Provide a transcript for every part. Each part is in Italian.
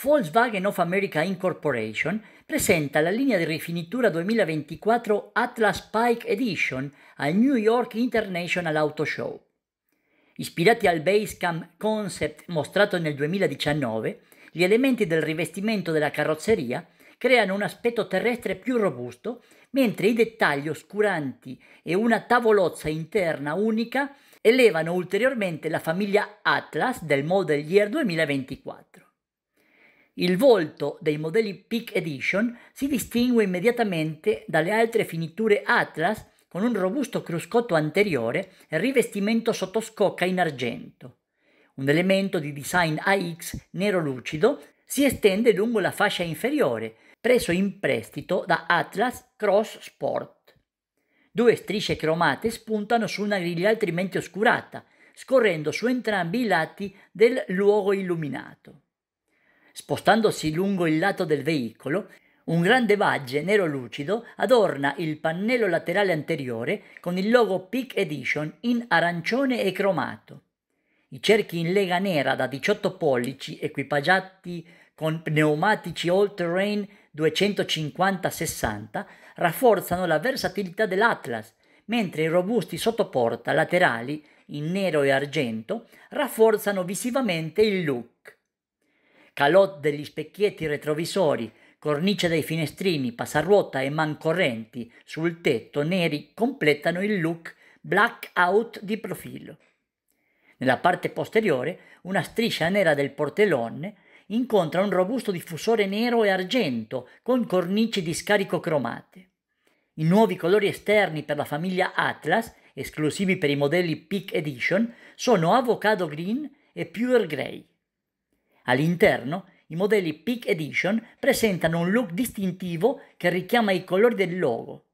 Volkswagen of America Incorporation presenta la linea di rifinitura 2024 Atlas Pike Edition al New York International Auto Show. Ispirati al Basecamp Concept mostrato nel 2019, gli elementi del rivestimento della carrozzeria creano un aspetto terrestre più robusto, mentre i dettagli oscuranti e una tavolozza interna unica elevano ulteriormente la famiglia Atlas del Model Year 2024. Il volto dei modelli Peak Edition si distingue immediatamente dalle altre finiture Atlas con un robusto cruscotto anteriore e rivestimento sottoscocca in argento. Un elemento di design AX nero lucido si estende lungo la fascia inferiore, preso in prestito da Atlas Cross Sport. Due strisce cromate spuntano su una griglia altrimenti oscurata, scorrendo su entrambi i lati del luogo illuminato. Spostandosi lungo il lato del veicolo, un grande badge nero lucido adorna il pannello laterale anteriore con il logo Peak Edition in arancione e cromato. I cerchi in lega nera da 18 pollici equipaggiati con pneumatici all-terrain 250-60 rafforzano la versatilità dell'Atlas, mentre i robusti sottoporta laterali in nero e argento rafforzano visivamente il look calò degli specchietti retrovisori, cornice dei finestrini, passaruota e mancorrenti sul tetto neri completano il look blackout di profilo. Nella parte posteriore una striscia nera del portellone incontra un robusto diffusore nero e argento con cornici di scarico cromate. I nuovi colori esterni per la famiglia Atlas, esclusivi per i modelli Peak Edition, sono avocado green e pure grey. All'interno, i modelli Peak Edition presentano un look distintivo che richiama i colori del logo.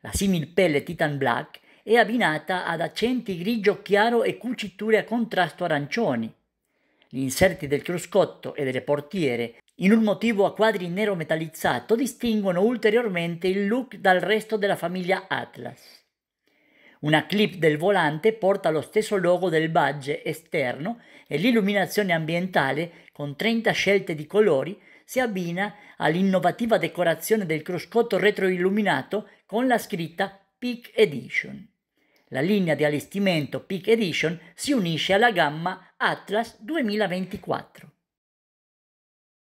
La similpelle Titan Black è abbinata ad accenti grigio chiaro e cuciture a contrasto arancioni. Gli inserti del cruscotto e delle portiere, in un motivo a quadri nero metallizzato, distinguono ulteriormente il look dal resto della famiglia Atlas. Una clip del volante porta lo stesso logo del badge esterno e l'illuminazione ambientale, con 30 scelte di colori, si abbina all'innovativa decorazione del cruscotto retroilluminato con la scritta Peak Edition. La linea di allestimento Peak Edition si unisce alla gamma Atlas 2024.